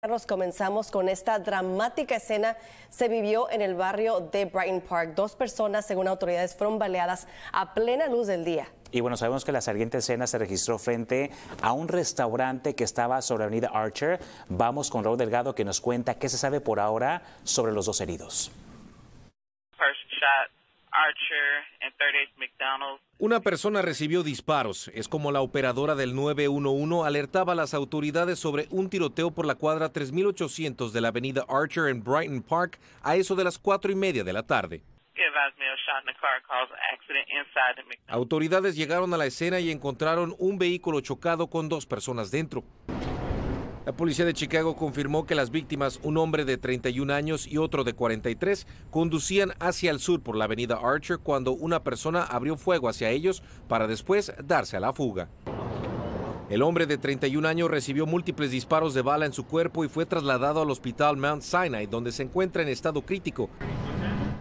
Carlos, comenzamos con esta dramática escena. Se vivió en el barrio de Brighton Park. Dos personas, según autoridades, fueron baleadas a plena luz del día. Y bueno, sabemos que la siguiente escena se registró frente a un restaurante que estaba sobre avenida Archer. Vamos con Raúl Delgado que nos cuenta qué se sabe por ahora sobre los dos heridos. Una persona recibió disparos. Es como la operadora del 911 alertaba a las autoridades sobre un tiroteo por la cuadra 3800 de la avenida Archer en Brighton Park a eso de las cuatro y media de la tarde. Autoridades llegaron a la escena y encontraron un vehículo chocado con dos personas dentro. La policía de Chicago confirmó que las víctimas, un hombre de 31 años y otro de 43, conducían hacia el sur por la avenida Archer cuando una persona abrió fuego hacia ellos para después darse a la fuga. El hombre de 31 años recibió múltiples disparos de bala en su cuerpo y fue trasladado al hospital Mount Sinai, donde se encuentra en estado crítico.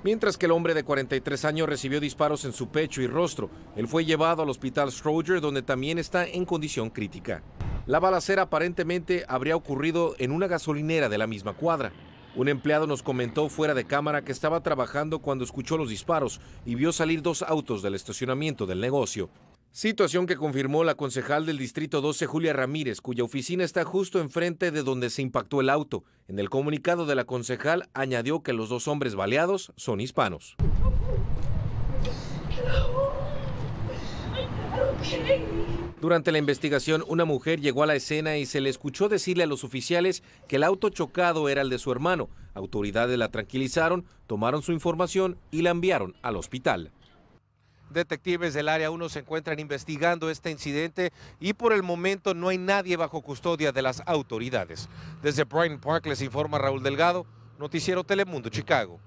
Mientras que el hombre de 43 años recibió disparos en su pecho y rostro, él fue llevado al hospital Stroger, donde también está en condición crítica. La balacera aparentemente habría ocurrido en una gasolinera de la misma cuadra. Un empleado nos comentó fuera de cámara que estaba trabajando cuando escuchó los disparos y vio salir dos autos del estacionamiento del negocio. Situación que confirmó la concejal del Distrito 12, Julia Ramírez, cuya oficina está justo enfrente de donde se impactó el auto. En el comunicado de la concejal añadió que los dos hombres baleados son hispanos. Durante la investigación, una mujer llegó a la escena y se le escuchó decirle a los oficiales que el auto chocado era el de su hermano. Autoridades la tranquilizaron, tomaron su información y la enviaron al hospital. Detectives del área 1 se encuentran investigando este incidente y por el momento no hay nadie bajo custodia de las autoridades. Desde Brighton Park les informa Raúl Delgado, Noticiero Telemundo, Chicago.